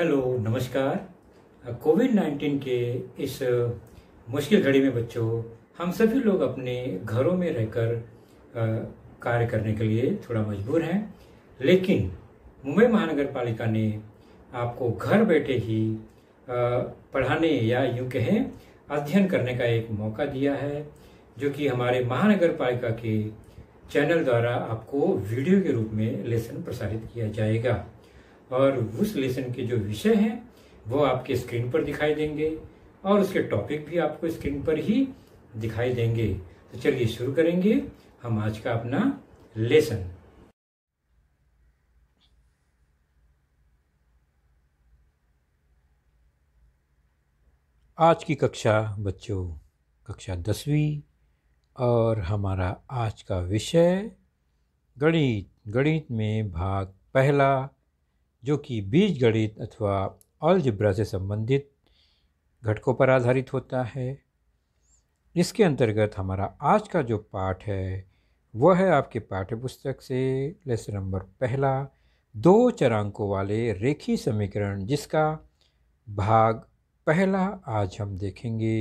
hello नमस्कार Covid nineteen के इस मुश्किल घड़ी में बच्चों हम सभी लोग अपने घरों में रहकर कार्य करने के लिए थोड़ा मजबूर हैं लेकिन मुंबई महानगर पालिका ने आपको घर बैठे ही पढ़ाने या यूँ कहें अध्ययन करने का एक मौका दिया है जो कि हमारे महानगर पालिका के चैनल द्वारा आपको वीडियो के रूप में लेसन प्रसारित किया जाएगा और उस लेसन के जो विषय हैं वो आपके स्क्रीन पर दिखाई देंगे और उसके टॉपिक भी आपको स्क्रीन पर ही दिखाई देंगे तो चलिए शुरू करेंगे हम आज का अपना लेसन आज की कक्षा बच्चों कक्षा दसवीं और हमारा आज का विषय गणित गणित में भाग पहला जो कि बीज गणित अथवा अलजब्रा से संबंधित घटकों पर आधारित होता है इसके अंतर्गत हमारा आज का जो पाठ है वह है आपके पाठ्य पुस्तक से लेसन नंबर पहला दो चरांकों वाले रेखी समीकरण जिसका भाग पहला आज हम देखेंगे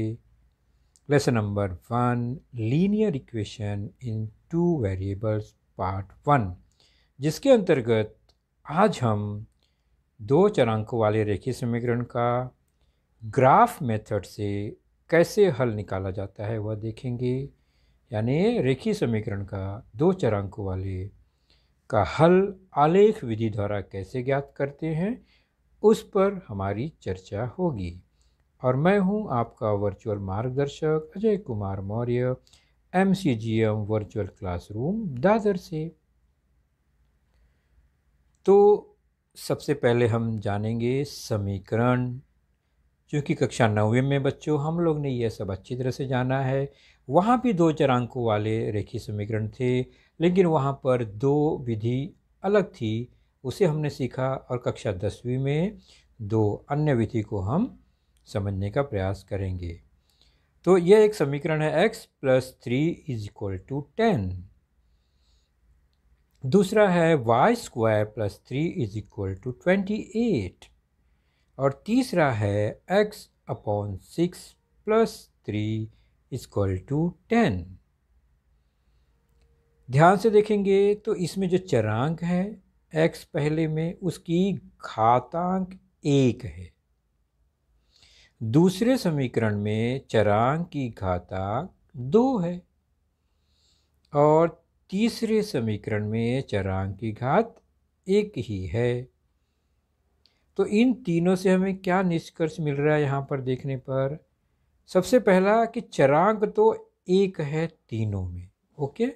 lesson number one linear equation in two variables part one जिसके अंतर्गत आज हम दो चरांकों वाले रेखीय समीकरण का ग्राफ मेथड से कैसे हल निकाला जाता है वह देखेंगे यानी रेखीय समीकरण का दो चरांकों वाले का हल आलेख विधि द्वारा कैसे ज्ञात करते हैं उस पर हमारी चर्चा होगी और मैं हूं आपका वर्चुअल मार्गदर्शक Ajay Kumar Maurya M C G M virtual classroom Dadar से तो सबसे पहले हम जानेंगे समीकरण क्योंकि कक्षा नौवीं में बच्चों हम लोग ने यह सब अच्छी तरह से जाना है वहाँ भी दो चरांकों वाले रेखी समीकरण थे लेकिन वहाँ पर दो विधि अलग थी उसे हमने सीखा और कक्षा दसवीं में दो अन्य विधि को हम समझने का प्रयास करेंगे तो यह एक समीकरण है x plus three is equal to ten दूसरा है y square plus three is equal to twenty eight और तीसरा है x upon six plus three equal to ten ध्यान से देखेंगे तो इसमें जो चरांक है एक्स पहले में उसकी घातांक एक है दूसरे समीकरण में चरांक की घातांक दो है और तीसरे समीकरण में चरांग की घात एक ही है तो इन तीनों से हमें क्या निष्कर्ष मिल रहा है यहाँ पर देखने पर सबसे पहला कि चरांक तो एक है तीनों में ओके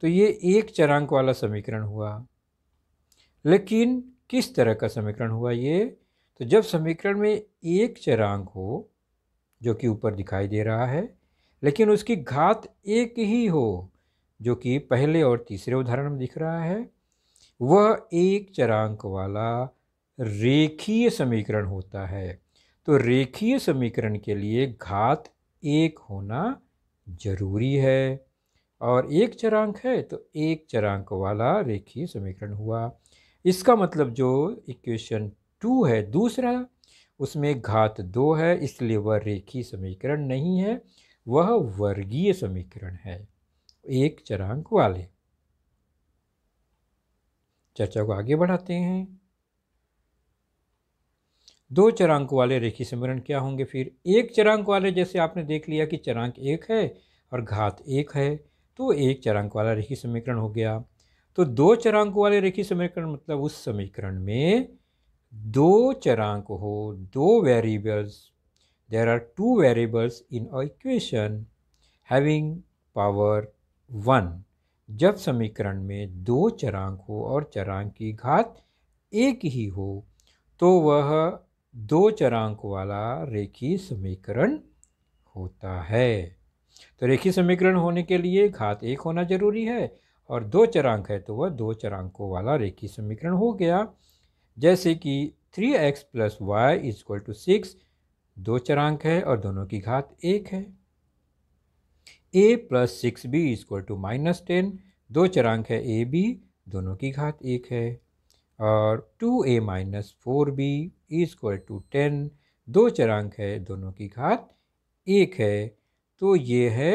तो ये एक चरांक वाला समीकरण हुआ लेकिन किस तरह का समीकरण हुआ ये तो जब समीकरण में एक चरांक हो जो कि ऊपर दिखाई दे रहा है लेकिन उसकी घात एक ही हो जो कि पहले और तीसरे उदाहरण में दिख रहा है वह एक चरांक वाला रेखीय समीकरण होता है तो रेखीय समीकरण के लिए घात एक होना जरूरी है और एक चरांक है तो एक चरांक वाला रेखीय समीकरण हुआ इसका मतलब जो इक्वेशन टू है दूसरा उसमें घात दो है इसलिए वह रेखीय समीकरण नहीं है वह वर्गीय समीकरण है एक चरांक वाले चर्चा को आगे बढ़ाते हैं दो चरांक वाले रेखी समीकरण क्या होंगे फिर एक चरांक वाले जैसे आपने देख लिया कि चरांक एक है और घात एक है तो एक चरांक वाला रेखी समीकरण हो गया तो दो चरांक वाले रेखी समीकरण मतलब उस समीकरण में दो चरांक हो दो variables there are two variables in equation having power one जब समीकरण में दो चरांक हो और चरांक की घात एक ही हो तो वह दो चरांक वाला रेखीय समीकरण होता है तो रेखीय समीकरण होने के लिए घात एक होना जरूरी है और दो चरांक है तो वह दो चरांकों वाला रेखीय समीकरण हो गया जैसे कि three x plus y is equal to six दो चरांक है और दोनों की घात एक है a plus six b is equal to minus ten दो चरांक है ए बी दोनों की घात एक है और two a minus four b is equal to ten दो चरांक है दोनों की घात एक है तो ये है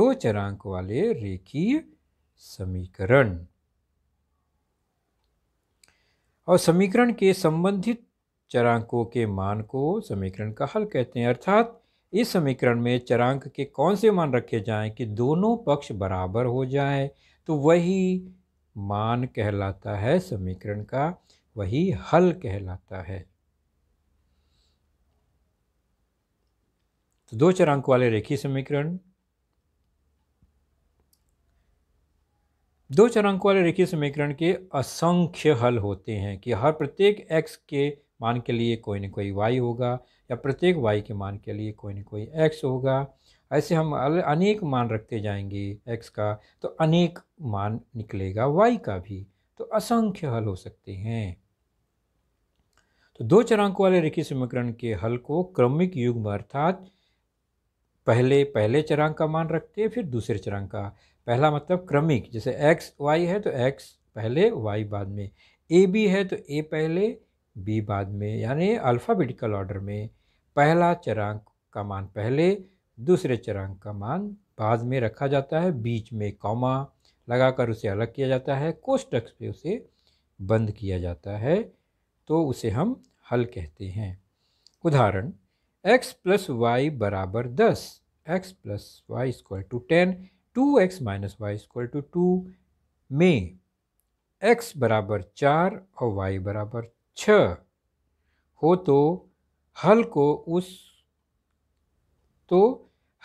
दो चरांक वाले रेखीय समीकरण और समीकरण के संबंधित चरांकों के मान को समीकरण का हल कहते हैं अर्थात इस समीकरण में चरांक के कौन से मान रखे जाएं कि दोनों पक्ष बराबर हो जाए तो वही मान कहलाता है समीकरण का वही हल कहलाता है तो दो चरांक वाले रेखीय समीकरण दो चरांक वाले रेखीय समीकरण के असंख्य हल होते हैं कि हर प्रत्येक एक्स के मान के लिए कोई ना कोई वाई होगा या प्रत्येक वाई के मान के लिए कोई ना कोई एक्स होगा ऐसे हम अनेक मान रखते जाएंगे एक्स का तो अनेक मान निकलेगा वाई का भी तो असंख्य हल हो सकते हैं तो दो चरांक वाले रेखीय समीकरण के हल को क्रमिक युग में अर्थात पहले पहले चरांक का मान रखते हैं फिर दूसरे चरांक का पहला मतलब क्रमिक जैसे एक्स वाई है तो एक्स पहले वाई बाद में ए बी है तो ए पहले बी बाद में यानी अल्फ़ाबेटिकल ऑर्डर में पहला चरांक का मान पहले दूसरे चरांक का मान बाद में रखा जाता है बीच में कौमा लगाकर उसे अलग किया जाता है कोष्टक पे उसे बंद किया जाता है तो उसे हम हल कहते हैं उदाहरण x प्लस वाई बराबर दस x plus y square to ten two x minus y square to two में x बराबर चार और y बराबर छ हो तो हल को उस तो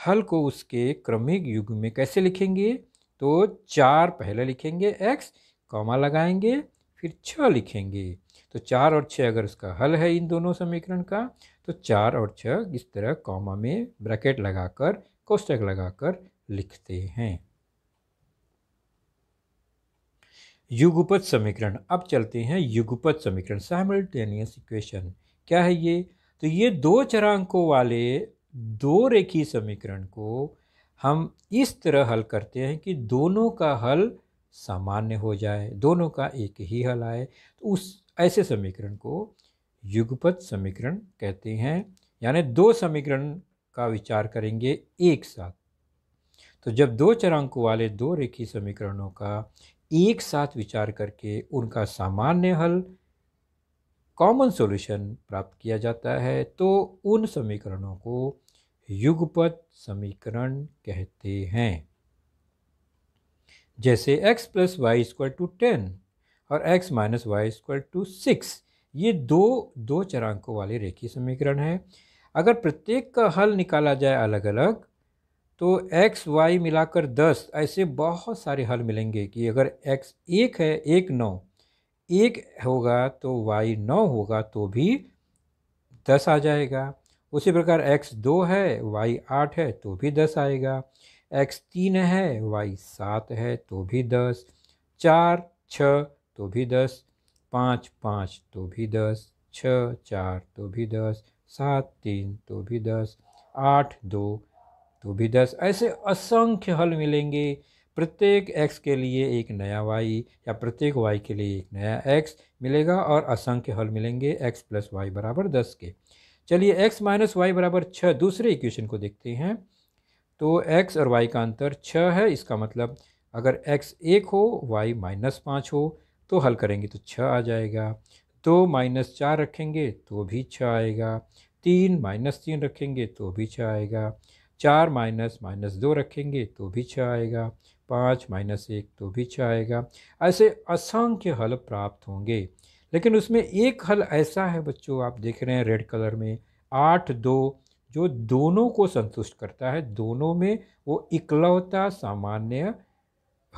हल को उसके क्रमिक युग में कैसे लिखेंगे तो चार पहले लिखेंगे एक्स कॉमा लगाएंगे फिर छ लिखेंगे तो चार और छः अगर उसका हल है इन दोनों समीकरण का तो चार और छः इस तरह कॉमा में ब्रैकेट लगाकर कोष्टक लगाकर लिखते हैं युगपत समीकरण अब चलते हैं युगपत समीकरण साइमल्टेनियस इक्वेशन क्या है ये तो ये दो चरांकों वाले दो रेखी समीकरण को हम इस तरह हल करते हैं कि दोनों का हल सामान्य हो जाए दोनों का एक ही हल आए तो उस ऐसे समीकरण को युगपत समीकरण कहते हैं यानी दो समीकरण का विचार करेंगे एक साथ तो जब दो चरांकों वाले दो रेखी समीकरणों का एक साथ विचार करके उनका सामान्य हल कॉमन सॉल्यूशन प्राप्त किया जाता है तो उन समीकरणों को युगपत समीकरण कहते हैं जैसे x plus y square to ten और x minus y square to six ये दो दो चरांकों वाले रेखीय समीकरण हैं अगर प्रत्येक का हल निकाला जाए अलग अलग तो एक्स वाई मिलाकर दस ऐसे बहुत सारे हल मिलेंगे कि अगर एक्स एक है एक नौ एक होगा तो वाई नौ होगा तो भी दस आ जाएगा उसी प्रकार एक्स दो है वाई आठ है तो भी दस आएगा एक्स तीन है वाई सात है तो भी दस चार छ तो भी दस पाँच पाँच तो भी दस छ चार तो भी दस सात तीन तो भी दस आठ दो तो भी दस ऐसे असंख्य हल मिलेंगे प्रत्येक एक्स के लिए एक नया वाई या प्रत्येक वाई के लिए एक नया एक्स मिलेगा और असंख्य हल मिलेंगे एक्स प्लस वाई बराबर दस के चलिए एक्स माइनस वाई बराबर छः दूसरे इक्वेशन को देखते हैं तो एक्स और वाई का अंतर छः है इसका मतलब अगर एक्स एक हो वाई माइनस पाँच हो तो हल करेंगे तो छः आ जाएगा दो माइनस चार रखेंगे तो भी छः आएगा तीन माइनस तीन रखेंगे तो भी छः आएगा चार माइनस माइनस दो रखेंगे तो भी छः आएगा पाँच माइनस एक तो भी छः आएगा ऐसे असंख्य हल प्राप्त होंगे लेकिन उसमें एक हल ऐसा है बच्चों आप देख रहे हैं रेड कलर में आठ दो जो दोनों को संतुष्ट करता है दोनों में वो इकलौता सामान्य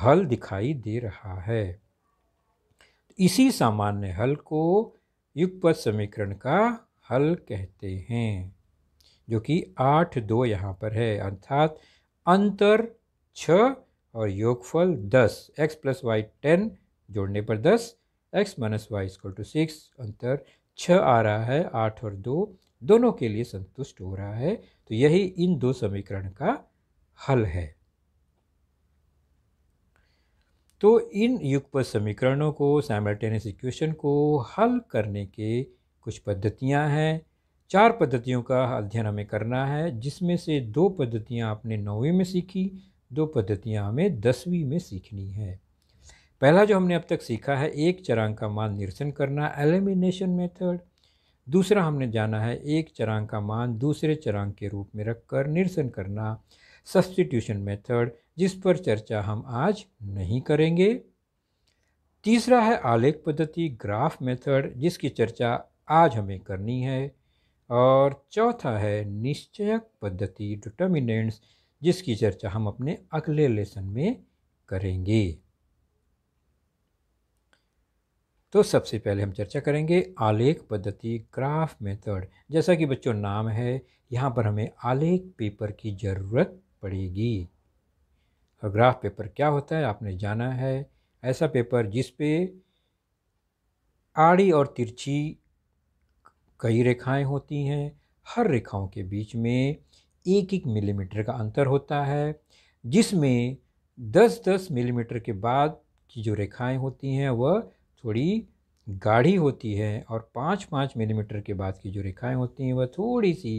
हल दिखाई दे रहा है इसी सामान्य हल को युगपथ समीकरण का हल कहते हैं जो कि आठ दो यहाँ पर है अर्थात अंतर छ और योगफल दस एक्स प्लस वाई टेन जोड़ने पर दस x minus y equal to six अंतर छ आ रहा है आठ और दो दोनों के लिए संतुष्ट हो रहा है तो यही इन दो समीकरण का हल है तो इन युगप समीकरणों को सैमल्टेनियस इक्वेशन को हल करने के कुछ पद्धतियाँ हैं चार पद्धतियों का अध्ययन हमें करना है जिसमें से दो पद्धतियाँ आपने नौवीं में सीखी दो पद्धतियाँ हमें दसवीं में सीखनी है पहला जो हमने अब तक सीखा है एक चरांग का मान निरसन करना एलिमिनेशन मेथड दूसरा हमने जाना है एक चरांग का मान दूसरे चरांग के रूप में रखकर निरसन करना सब्सटीट्यूशन मेथड जिस पर चर्चा हम आज नहीं करेंगे तीसरा है आलेख पद्धति ग्राफ मेथड जिसकी चर्चा आज हमें करनी है और चौथा है निश्चयक पद्धति डिटर्मिनेंट्स जिसकी चर्चा हम अपने अगले लेसन में करेंगे तो सबसे पहले हम चर्चा करेंगे आलेख पद्धति ग्राफ मेथड जैसा कि बच्चों नाम है यहाँ पर हमें आलेख पेपर की ज़रूरत पड़ेगी और ग्राफ पेपर क्या होता है आपने जाना है ऐसा पेपर जिस पे आड़ी और तिरछी कई रेखाएं होती हैं हर रेखाओं के बीच में एक एक मिलीमीटर का अंतर होता है जिसमें दस दस मिलीमीटर के बाद की जो रेखाएं होती हैं वह थोड़ी गाढ़ी होती है और पाँच पाँच मिलीमीटर के बाद की जो रेखाएं होती हैं वह थोड़ी सी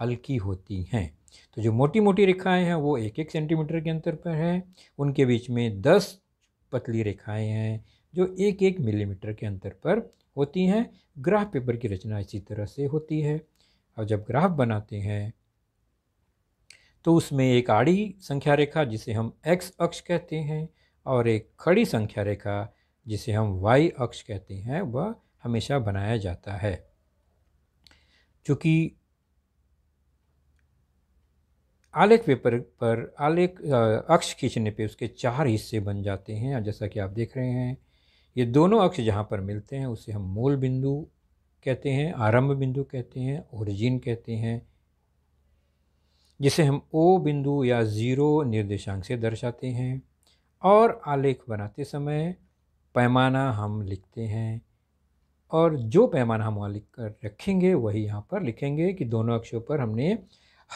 हल्की होती हैं तो जो मोटी मोटी रेखाएं हैं वो एक एक सेंटीमीटर के अंतर पर हैं उनके बीच में दस पतली रेखाएं हैं जो एक एक मिलीमीटर के अंतर पर होती हैं ग्राफ पेपर की रचना इसी तरह से होती है और जब ग्राफ बनाते हैं तो उसमें एक आड़ी संख्या रेखा जिसे हम एक्स अक्ष कहते हैं और एक खड़ी संख्या रेखा जिसे हम वाई अक्ष कहते हैं वह हमेशा बनाया जाता है चूँकि आलेख पेपर पर आलेख अक्ष खींचने पे उसके चार हिस्से बन जाते हैं जैसा कि आप देख रहे हैं ये दोनों अक्ष जहाँ पर मिलते हैं उसे हम मूल बिंदु कहते हैं आरंभ बिंदु कहते हैं ओरिजिन कहते हैं जिसे हम ओ बिंदु या ज़ीरो निर्देशांक से दर्शाते हैं और आलेख बनाते समय पैमाना हम लिखते हैं और जो पैमाना हम वहाँ लिख कर रखेंगे वही यहाँ पर लिखेंगे कि दोनों अक्षों पर हमने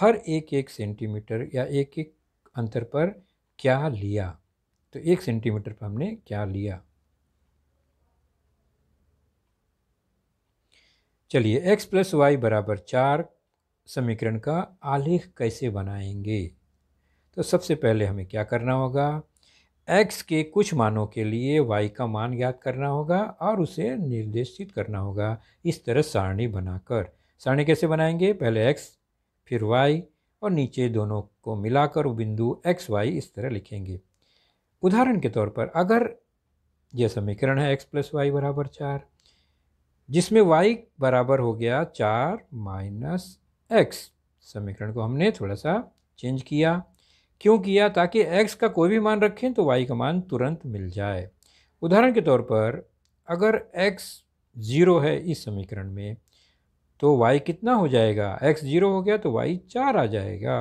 हर एक एक सेंटीमीटर या एक एक अंतर पर क्या लिया तो एक सेंटीमीटर पर हमने क्या लिया चलिए x प्लस वाई बराबर चार समीकरण का आलेख कैसे बनाएंगे तो सबसे पहले हमें क्या करना होगा x के कुछ मानों के लिए y का मान ज्ञात करना होगा और उसे निर्देशित करना होगा इस तरह सारणी बनाकर सारणी कैसे बनाएंगे पहले x फिर y और नीचे दोनों को मिलाकर बिंदु एक्स वाई इस तरह लिखेंगे उदाहरण के तौर पर अगर यह समीकरण है एक्स प्लस वाई बराबर चार जिसमें वाई बराबर हो गया चार माइनस एक्स समीकरण को हमने थोड़ा सा चेंज किया क्यों किया ताकि एक्स का कोई भी मान रखें तो वाई का मान तुरंत मिल जाए उदाहरण के तौर पर अगर एक्स ज़ीरो है इस समीकरण में तो वाई कितना हो जाएगा एक्स ज़ीरो हो गया तो वाई चार आ जाएगा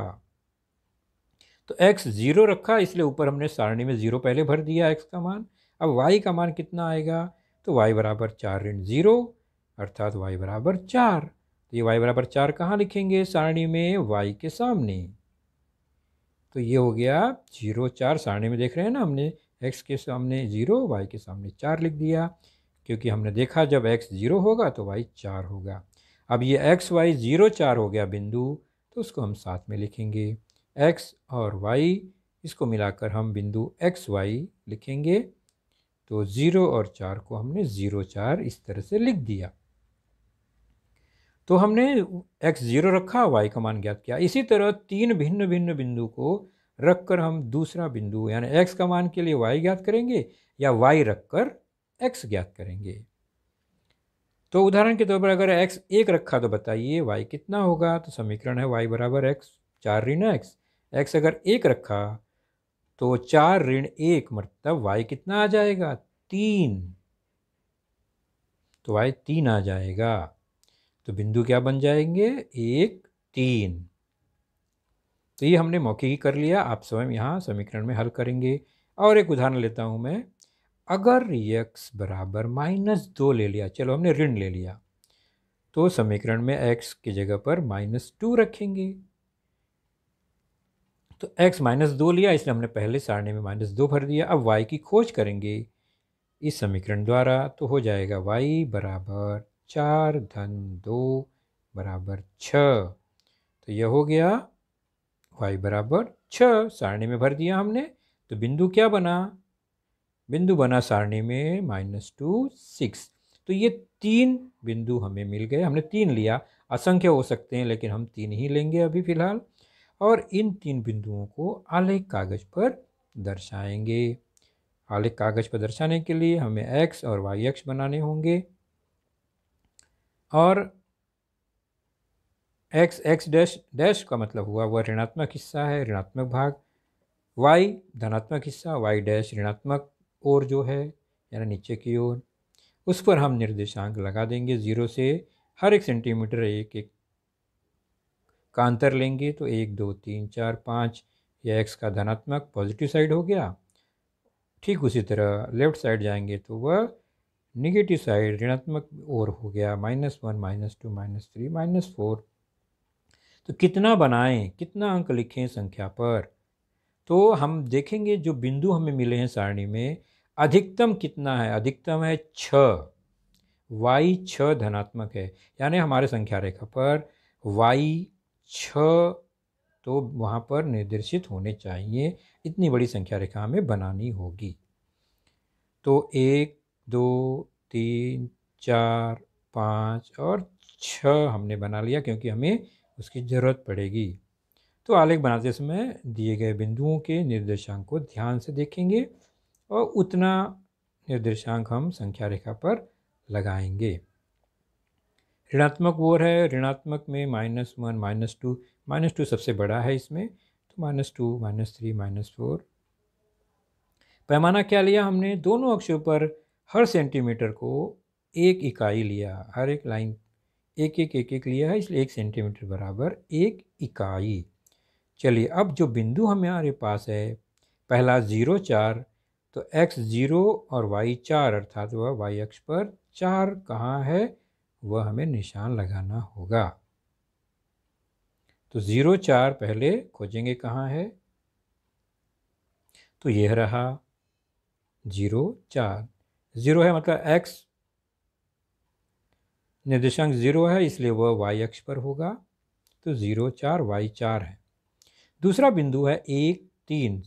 तो एक्स ज़ीरो रखा इसलिए ऊपर हमने सारणी में ज़ीरो पहले भर दिया एक्स का मान अब वाई का मान कितना आएगा तो वाई बराबर चार ऋण ज़ीरो अर्थात वाई बराबर चार तो ये वाई बराबर चार कहाँ लिखेंगे सारणी में वाई के सामने तो ये हो गया जीरो चार सारणी में देख रहे हैं ना हमने एक्स के सामने जीरो वाई के सामने चार लिख दिया क्योंकि हमने देखा जब एक्स जीरो होगा तो वाई चार होगा अब ये एक्स वाई जीरो चार हो गया बिंदु तो उसको हम साथ में लिखेंगे एक्स और वाई इसको मिलाकर हम बिंदु एक्स वाई लिखेंगे तो ज़ीरो और चार को हमने ज़ीरो चार इस तरह से लिख दिया तो हमने एक्स ज़ीरो रखा वाई का मान ज्ञात किया इसी तरह तीन भिन्न भिन्न बिंदु को रखकर हम दूसरा बिंदु यानी एक्स का मान के लिए वाई ज्ञात करेंगे या वाई रखकर एक्स ज्ञात करेंगे तो उदाहरण के तौर पर अगर एक्स एक रखा तो बताइए वाई कितना होगा तो समीकरण है वाई बराबर एक्स चार ऋण एक्स एक्स अगर एक रखा तो चार ऋण एक मतलब वाई कितना आ जाएगा तीन तो वाई तीन आ जाएगा तो बिंदु क्या बन जाएंगे एक तीन तो ये हमने मौके ही कर लिया आप स्वयं यहाँ समीकरण में हल करेंगे और एक उदाहरण लेता हूँ मैं अगर एक्स बराबर माइनस दो ले लिया चलो हमने ऋण ले लिया तो समीकरण में एक्स की जगह पर माइनस टू रखेंगे तो एक्स माइनस दो लिया इसलिए हमने पहले सारणी में माइनस दो भर दिया अब वाई की खोज करेंगे इस समीकरण द्वारा तो हो जाएगा वाई बराबर चार धन दो बराबर छ तो यह हो गया वाई बराबर छ सारणी में भर दिया हमने तो बिंदु क्या बना बिंदु बना सारणी में माइनस टू सिक्स तो ये तीन बिंदु हमें मिल गए हमने तीन लिया असंख्य हो सकते हैं लेकिन हम तीन ही लेंगे अभी फ़िलहाल और इन तीन बिंदुओं को आलेख कागज़ पर दर्शाएंगे आलेख कागज़ पर दर्शाने के लिए हमें एक्स और वाई एक्स बनाने होंगे और x x डैश डैश का मतलब हुआ वह ऋणात्मक हिस्सा है ऋणात्मक भाग y धनात्मक हिस्सा y डैश ऋणात्मक ओर जो है यानी नीचे की ओर उस पर हम निर्देशांक लगा देंगे ज़ीरो से हर एक सेंटीमीटर एक एक का अंतर लेंगे तो एक दो तीन चार पाँच या एक्स का धनात्मक पॉजिटिव साइड हो गया ठीक उसी तरह लेफ़्ट साइड जाएंगे तो वह निगेटिव साइड ऋणात्मक और हो गया minus one minus two minus three minus four तो कितना बनाएं कितना अंक लिखें संख्या पर तो हम देखेंगे जो बिंदु हमें मिले हैं सारणी में अधिकतम कितना है अधिकतम है छ वाई छ धनात्मक है यानी हमारे संख्या रेखा पर वाई छ तो वहाँ पर निर्देशित होने चाहिए इतनी बड़ी संख्या रेखा हमें बनानी होगी तो एक दो तीन चार पाँच और छः हमने बना लिया क्योंकि हमें उसकी ज़रूरत पड़ेगी तो आलेख बनाते समय दिए गए बिंदुओं के निर्देशांक को ध्यान से देखेंगे और उतना निर्देशांक हम संख्या रेखा पर लगाएंगे ऋणात्मक ओर है ऋणात्मक में minus one minus two minus two सबसे बड़ा है इसमें तो minus two minus three minus four पैमाना क्या लिया हमने दोनों अक्षों पर हर सेंटीमीटर को एक इकाई लिया हर एक लाइन एक एक एक एक लिया है इसलिए एक सेंटीमीटर बराबर एक इकाई चलिए अब जो बिंदु हमारे पास है पहला ज़ीरो चार तो एक्स ज़ीरो और वाई चार अर्थात वह वाई अक्ष पर चार कहाँ है वह हमें निशान लगाना होगा तो ज़ीरो चार पहले खोजेंगे कहाँ है तो यह रहा ज़ीरो चार ज़ीरो है मतलब एक्स निर्देशांक ज़ीरो है इसलिए वह वाई अक्ष पर होगा तो ज़ीरो चार वाई चार है दूसरा बिंदु है एक तीन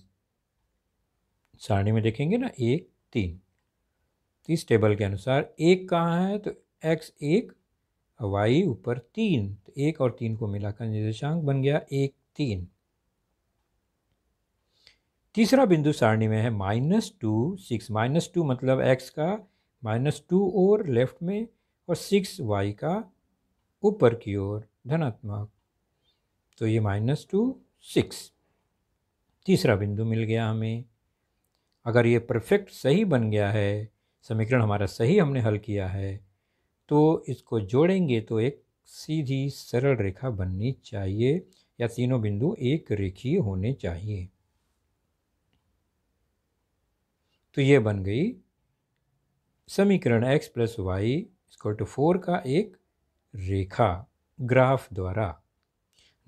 सारणी में देखेंगे ना एक तीन इस टेबल के अनुसार एक कहाँ है तो एक्स एक वाई ऊपर तीन तो एक और तीन को मिलाकर निर्देशांक बन गया एक तीन तीसरा बिंदु सारणी में है minus two six minus two मतलब एक्स का माइनस टू और लेफ्ट में और सिक्स वाई का ऊपर की ओर धनात्मक तो ये माइनस टू सिक्स तीसरा बिंदु मिल गया हमें अगर ये परफेक्ट सही बन गया है समीकरण हमारा सही हमने हल किया है तो इसको जोड़ेंगे तो एक सीधी सरल रेखा बननी चाहिए या तीनों बिंदु एक रेखीय होने चाहिए तो ये बन गई समीकरण x plus y equal to four का एक रेखा ग्राफ द्वारा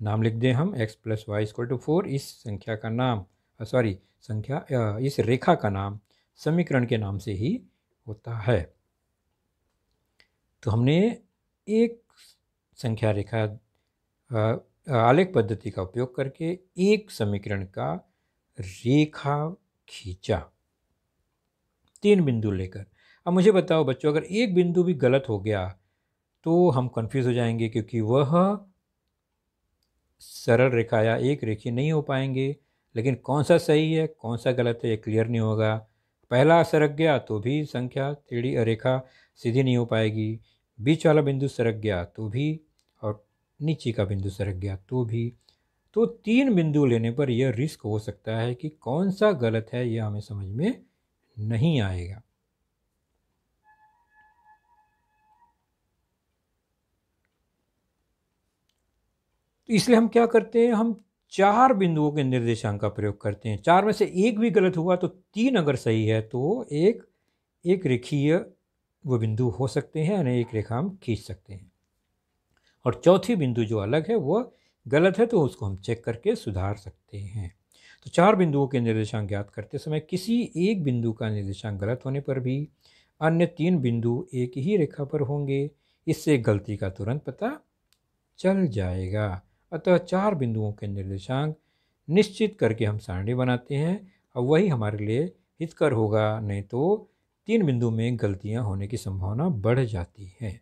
नाम लिख दें हम x plus y equal to four इस संख्या का नाम सॉरी संख्या इस रेखा का नाम समीकरण के नाम से ही होता है तो हमने एक संख्या रेखा आलेख पद्धति का उपयोग करके एक समीकरण का रेखा खींचा तीन बिंदु लेकर अब मुझे बताओ बच्चों अगर एक बिंदु भी गलत हो गया तो हम कंफ्यूज हो जाएंगे क्योंकि वह सरल रेखा या एक रेखी नहीं हो पाएंगे लेकिन कौन सा सही है कौन सा गलत है ये क्लियर नहीं होगा पहला सरक गया तो भी संख्या टेढ़ी रेखा सीधी नहीं हो पाएगी बीच वाला बिंदु सरक गया तो भी और नीचे का बिंदु सरक गया तो भी तो तीन बिंदु लेने पर यह रिस्क हो सकता है कि कौन सा गलत है यह हमें समझ में नहीं आएगा तो इसलिए हम क्या करते हैं हम चार बिंदुओं के निर्देशांक का प्रयोग करते हैं चार में से एक भी गलत हुआ तो तीन अगर सही है तो एक एक रेखीय वो बिंदु हो सकते हैं यानी एक रेखा हम खींच सकते हैं और चौथी बिंदु जो अलग है वह गलत है तो उसको हम चेक करके सुधार सकते हैं तो चार बिंदुओं के निर्देशांक ज्ञात करते समय किसी एक बिंदु का निर्देशांक गलत होने पर भी अन्य तीन बिंदु एक ही रेखा पर होंगे इससे गलती का तुरंत पता चल जाएगा अतः चार बिंदुओं के निर्देशांक निश्चित करके हम सारणी बनाते हैं और वही हमारे लिए हितकर होगा नहीं तो तीन बिंदु में गलतियां होने की संभावना बढ़ जाती है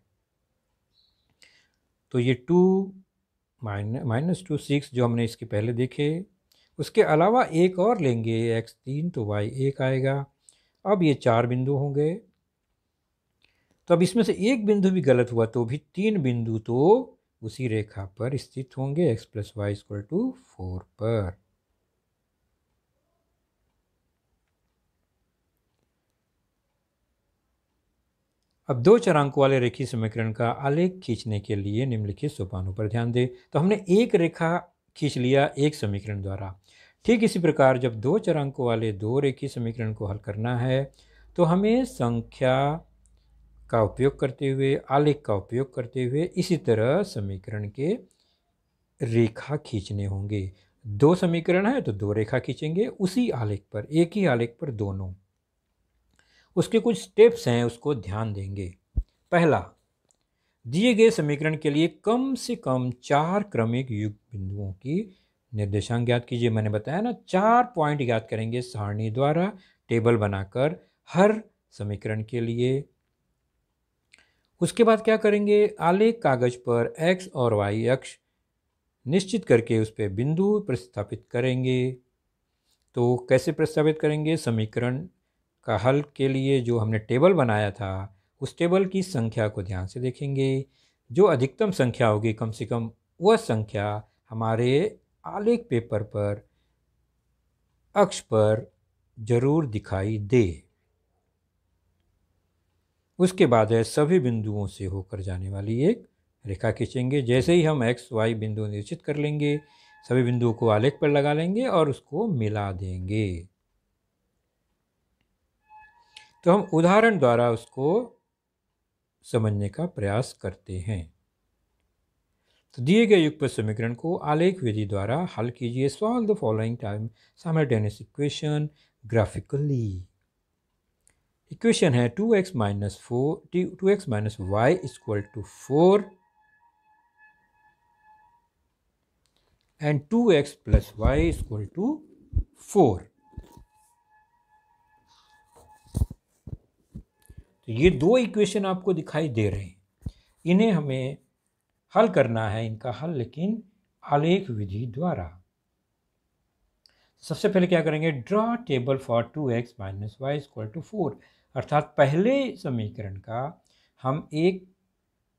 तो ये two minus minus two six जो हमने इसके पहले देखे उसके अलावा एक और लेंगे एक्स तीन तो वाई एक आएगा अब ये चार बिंदु होंगे तो अब इसमें से एक बिंदु भी गलत हुआ तो भी तीन बिंदु तो उसी रेखा पर स्थित होंगे x plus y equal to four पर अब दो चरांक वाले रेखी समीकरण का आलेख खींचने के लिए निम्नलिखित सोपानों पर ध्यान दें तो हमने एक रेखा खींच लिया एक समीकरण द्वारा ठीक इसी प्रकार जब दो चरांक वाले दो रेखी समीकरण को हल करना है तो हमें संख्या का उपयोग करते हुए आलेख का उपयोग करते हुए इसी तरह समीकरण के रेखा खींचने होंगे दो समीकरण है तो दो रेखा खींचेंगे उसी आलेख पर एक ही आलेख पर दोनों उसके कुछ स्टेप्स हैं उसको ध्यान देंगे पहला दिए गए समीकरण के लिए कम से कम चार क्रमिक युग बिंदुओं की निर्देशांक ज्ञात कीजिए मैंने बताया ना चार पॉइंट ज्ञात करेंगे सारणी द्वारा टेबल बनाकर हर समीकरण के लिए उसके बाद क्या करेंगे आलेख कागज पर x और y अक्ष निश्चित करके उस पर बिंदु प्रस्थापित करेंगे तो कैसे प्रस्थापित करेंगे समीकरण का हल के लिए जो हमने टेबल बनाया था उस टेबल की संख्या को ध्यान से देखेंगे जो अधिकतम संख्या होगी कम से कम वह संख्या हमारे आलेख पेपर पर अक्ष पर जरूर दिखाई दे उसके बाद है सभी बिंदुओं से होकर जाने वाली एक रेखा खींचेंगे जैसे ही हम एक्स वाई बिंदु निश्चित कर लेंगे सभी बिंदुओं को आलेख पर लगा लेंगे और उसको मिला देंगे तो हम उदाहरण द्वारा उसको समझने का प्रयास करते हैं तो दिए गए युग समीकरण को आलेख विधि द्वारा हल कीजिए solve the following time simultaneous equation graphically equation है two x minus four two x minus y equal to four and two x plus y equal to four तो ये दो इक्वेशन आपको दिखाई दे रहे हैं इन्हें हमें हल करना है इनका हल लेकिन आलेख विधि द्वारा सबसे पहले क्या करेंगे draw table for two x minus y equal to four अर्थात पहले समीकरण का हम एक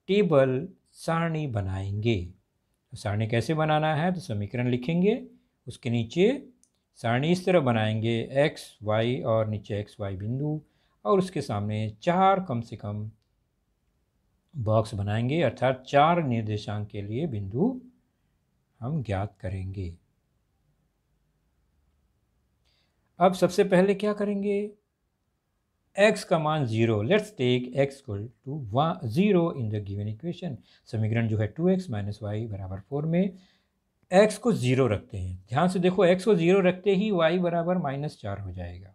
टेबल सारणी बनाएंगे तो सारणी कैसे बनाना है तो समीकरण लिखेंगे उसके नीचे सारणी इस तरह बनाएंगे एक्स वाई और नीचे एक्स वाई बिंदु और उसके सामने चार कम से कम बॉक्स बनाएंगे अर्थात चार निर्देशांक के लिए बिंदु हम ज्ञात करेंगे अब सबसे पहले क्या करेंगे x का मान zero let's take x equal to zero in the given equation समीकरण जो है टू एक्स माइनस वाई बराबर फोर में x को ज़ीरो रखते हैं ध्यान से देखो x को ज़ीरो रखते ही y बराबर माइनस चार हो जाएगा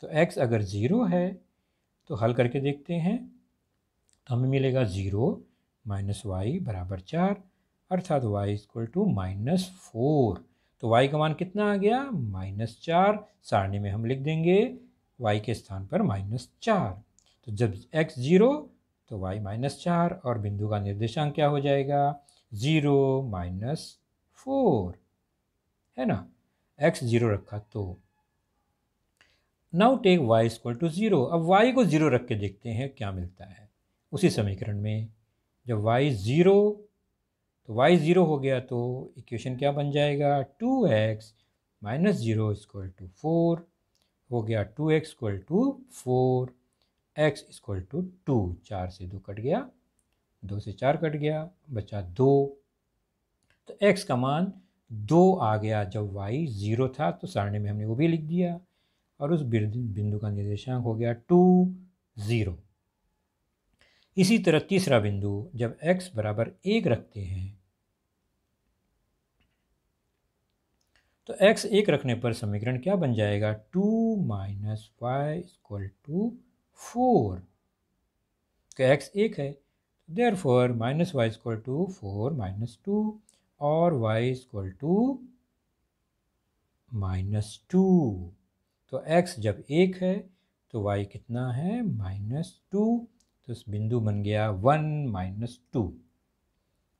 तो x अगर ज़ीरो है तो हल करके देखते हैं तो हमें मिलेगा ज़ीरो माइनस वाई बराबर चार अर्थात y equal to minus four तो वाई का मान कितना आ गया माइनस चार सारणी में हम लिख देंगे वाई के स्थान पर माइनस चार तो जब एक्स ज़ीरो तो वाई माइनस चार और बिंदु का निर्देशांक क्या हो जाएगा ज़ीरो माइनस फोर है ना एक्स ज़ीरो रखा तो now take y equal to zero अब वाई को ज़ीरो रख के देखते हैं क्या मिलता है उसी समीकरण में जब y ज़ीरो तो y ज़ीरो हो गया तो इक्वेशन क्या बन जाएगा two x minus zero is equal to four हो गया two x equal to four x equal to two चार से दो कट गया दो से चार कट गया बचा दो तो एक्स का मान दो आ गया जब वाई ज़ीरो था तो सारणी में हमने वो भी लिख दिया और उस बिंदु का निर्देशांक हो गया टू ज़ीरो इसी तरह तीसरा बिंदु जब x बराबर एक रखते हैं तो x एक रखने पर समीकरण क्या बन जाएगा two minus y equal to four तो एक्स एक है there four minus y equal to four minus two और y equal to minus two तो x जब एक है तो y कितना है माइनस टू तो इस बिंदु बन गया वन माइनस टू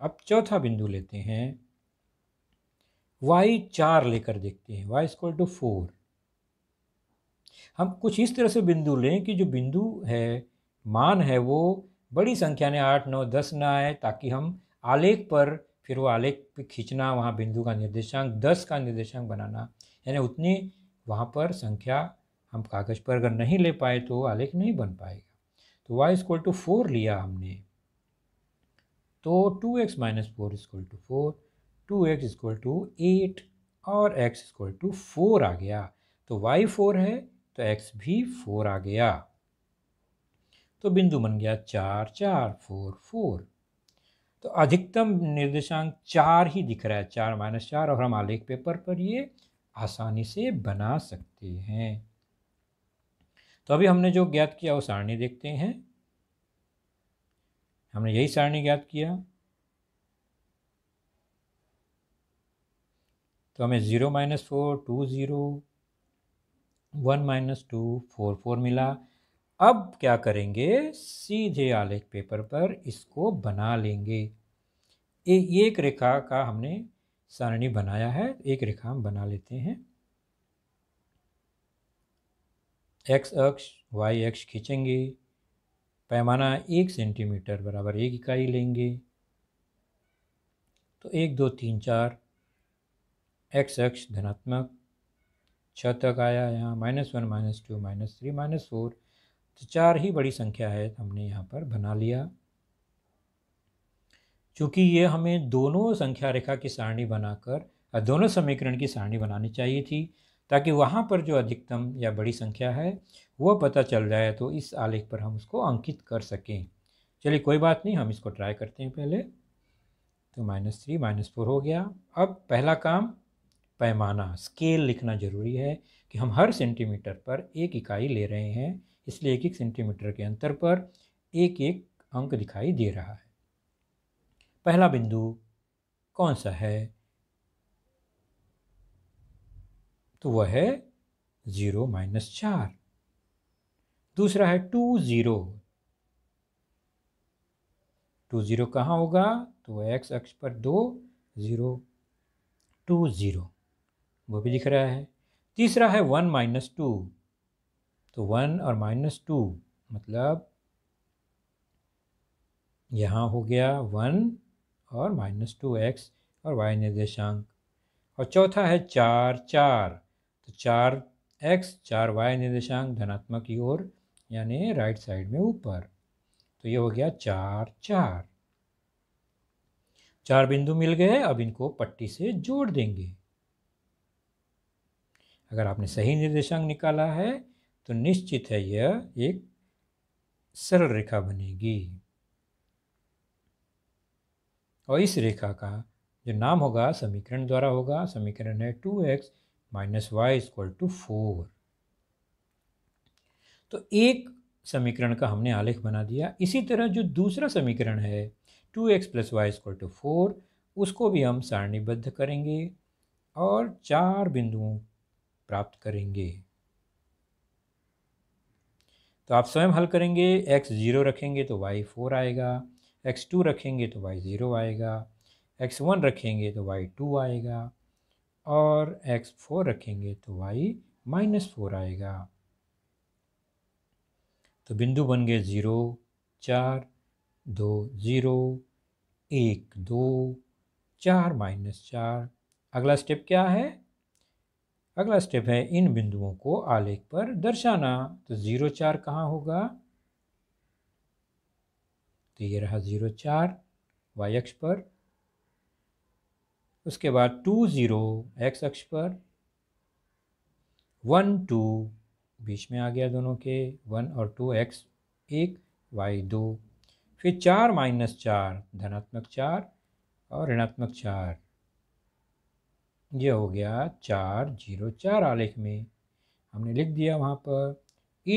अब चौथा बिंदु लेते हैं वाई चार लेकर देखते हैं वाई इक्वल टू फोर हम कुछ इस तरह से बिंदु लें कि जो बिंदु है मान है वो बड़ी संख्या ने आठ नौ दस ना आए ताकि हम आलेख पर फिर वो आलेख पे खींचना वहाँ बिंदु का निर्देशांक दस का निर्देशांक बनाना यानी उतनी वहाँ पर संख्या हम कागज़ पर अगर नहीं ले पाए तो आलेख नहीं बन पाएगा तो वाई इजक्वल टू फोर लिया हमने तो two x minus four is equal to four two x is equal to eight और एक्स इजक्वल टू फोर आ गया तो वाई फोर है तो एक्स भी फोर आ गया तो बिंदु बन गया चार चार फोर फोर तो अधिकतम निर्देशांक चार ही दिख रहा है चार माइनस चार और हम आलेख पेपर पर ये आसानी से बना सकते हैं तो अभी हमने जो ज्ञात किया वो सारणी देखते हैं हमने यही सारणी ज्ञात किया तो हमें zero minus four two zero one minus two four four मिला अब क्या करेंगे सीधे आलेख पेपर पर इसको बना लेंगे ए, एक रेखा का हमने सारणी बनाया है एक रेखा हम बना लेते हैं एक्स अक्ष वाई अक्ष खींचेंगे पैमाना एक सेंटीमीटर बराबर एक इकाई लेंगे तो एक दो तीन चार एक्स अक्ष धनात्मक छ तक आया यहाँ minus one minus two minus three minus four तो चार ही बड़ी संख्या है तो हमने यहाँ पर बना लिया क्योंकि ये हमें दोनों संख्या रेखा की सारणी बनाकर दोनों समीकरण की सारणी बनानी चाहिए थी ताकि वहाँ पर जो अधिकतम या बड़ी संख्या है वह पता चल जाए तो इस आलेख पर हम उसको अंकित कर सकें चलिए कोई बात नहीं हम इसको ट्राई करते हैं पहले तो माइनस थ्री माइनस फोर हो गया अब पहला काम पैमाना स्केल लिखना ज़रूरी है कि हम हर सेंटीमीटर पर एक इकाई ले रहे हैं इसलिए एक एक सेंटीमीटर के अंतर पर एक एक अंक दिखाई दे रहा है पहला बिंदु कौन सा है तो वह है ज़ीरो माइनस चार दूसरा है टू ज़ीरो टू ज़ीरो कहाँ होगा तो एक्स अक्ष पर दो ज़ीरो टू ज़ीरो वो भी दिख रहा है तीसरा है वन माइनस टू तो वन और माइनस टू मतलब यहाँ हो गया वन और माइनस टू एक्स और वाई निर्देशांक और चौथा है चार चार तो चार एक्स चार वाई निर्देशांक धनात्मक की ओर यानी राइट साइड में ऊपर तो ये हो गया चार चार चार बिंदु मिल गए अब इनको पट्टी से जोड़ देंगे अगर आपने सही निर्देशांक निकाला है तो निश्चित है यह एक सरल रेखा बनेगी और इस रेखा का जो नाम होगा समीकरण द्वारा होगा समीकरण है two x minus y equal to four तो एक समीकरण का हमने आलेख बना दिया इसी तरह जो दूसरा समीकरण है two x plus y equal to four उसको भी हम सारणीबद्ध करेंगे और चार बिंदुओं प्राप्त करेंगे तो आप स्वयं हल करेंगे x ज़ीरो रखेंगे तो y फोर आएगा x टू रखेंगे तो y ज़ीरो आएगा x वन रखेंगे तो y टू आएगा और x फोर रखेंगे तो y माइनस फोर आएगा तो बिंदु बन गए ज़ीरो चार दो ज़ीरो एक दो चार माइनस चार अगला स्टेप क्या है अगला स्टेप है इन बिंदुओं को आलेख पर दर्शाना तो ज़ीरो चार कहाँ होगा तो ये रहा ज़ीरो चार वाई एक्स पर उसके बाद टू ज़ीरो एक्स अक्ष पर वन टू बीच में आ गया दोनों के वन और टू एक्स एक वाई दो फिर चार माइनस चार धनात्मक चार और ऋणात्मक चार यह हो गया चार जीरो चार आलेख में हमने लिख दिया वहाँ पर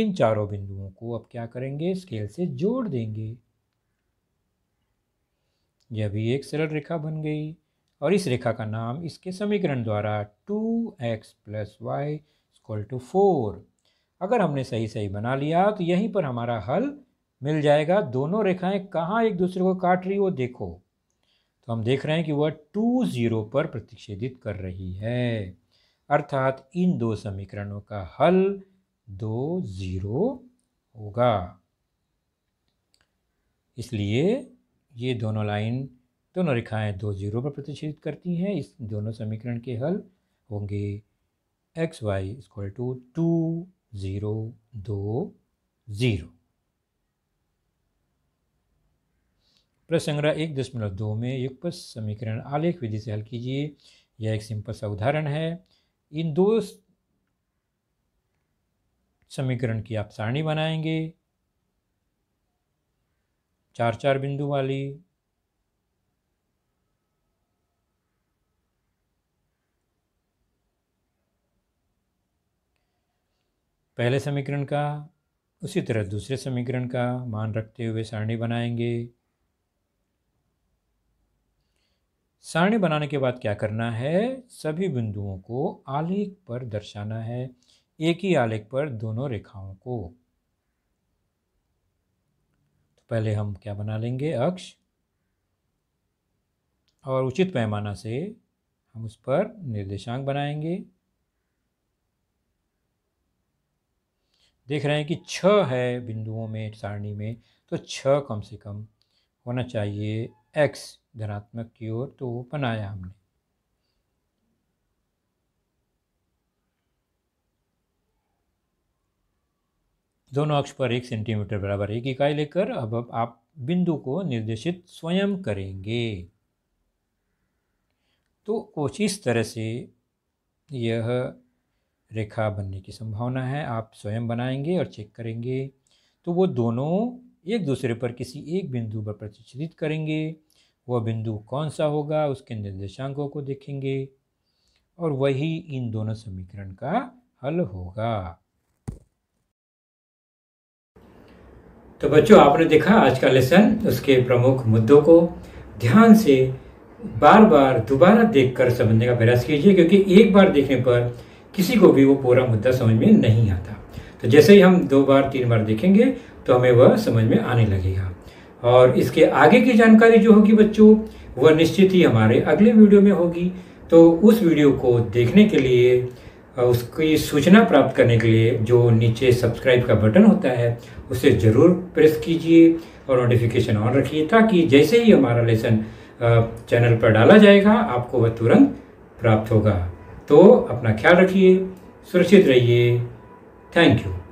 इन चारों बिंदुओं को अब क्या करेंगे स्केल से जोड़ देंगे यह भी एक सरल रेखा बन गई और इस रेखा का नाम इसके समीकरण द्वारा two x plus y equal to four अगर हमने सही सही बना लिया तो यहीं पर हमारा हल मिल जाएगा दोनों रेखाएं कहाँ एक दूसरे को काट रही वो देखो तो हम देख रहे हैं कि वह टू ज़ीरो पर प्रतिषेधित कर रही है अर्थात इन दो समीकरणों का हल दो ज़ीरो होगा इसलिए ये दोनों लाइन दोनों तो रेखाएं दो जीरो पर प्रतिष्ठित करती हैं इस दोनों समीकरण के हल होंगे x y square to two zero दो ज़ीरो प्रसंग्रह एक दशमलव दो में युगपत समीकरण आलेख विधि से हल कीजिए यह एक सिंपल सा उदाहरण है इन दो समीकरण की आप सारणी बनाएंगे चार चार बिंदु वाली पहले समीकरण का उसी तरह दूसरे समीकरण का मान रखते हुए सारणी बनाएंगे सारणी बनाने के बाद क्या करना है सभी बिंदुओं को आलेख पर दर्शाना है एक ही आलेख पर दोनों रेखाओं को तो पहले हम क्या बना लेंगे अक्ष और उचित पैमाना से हम उस पर निर्देशांक बनाएंगे देख रहे हैं कि छ है बिंदुओं में सारणी में तो छ कम से कम होना चाहिए एक्स धनात्मक की ओर तो वो बनाया हमने दोनों अक्ष पर एक सेंटीमीटर बराबर एक इकाई लेकर अब अब आप बिंदु को निर्देशित स्वयं करेंगे तो कुछ इस तरह से यह रेखा बनने की संभावना है आप स्वयं बनाएंगे और चेक करेंगे तो वो दोनों एक दूसरे पर किसी एक बिंदु पर प्रतिच्छेदित करेंगे वह बिंदु कौन सा होगा उसके निर्देशांकों को देखेंगे और वही इन दोनों समीकरण का हल होगा तो बच्चों आपने देखा आज का लेसन उसके प्रमुख मुद्दों को ध्यान से बार बार दोबारा देखकर समझने का प्रयास कीजिए क्योंकि एक बार देखने पर किसी को भी वो पूरा मुद्दा समझ में नहीं आता तो जैसे ही हम दो बार तीन बार देखेंगे तो हमें वह समझ में आने लगेगा और इसके आगे की जानकारी जो होगी बच्चों वह निश्चित ही हमारे अगले वीडियो में होगी तो उस वीडियो को देखने के लिए उसकी सूचना प्राप्त करने के लिए जो नीचे सब्सक्राइब का बटन होता है उसे ज़रूर प्रेस कीजिए और नोटिफिकेशन ऑन रखिए ताकि जैसे ही हमारा लेसन चैनल पर डाला जाएगा आपको वह तुरंत प्राप्त होगा तो अपना ख्याल रखिए सुरक्षित रहिए थैंक यू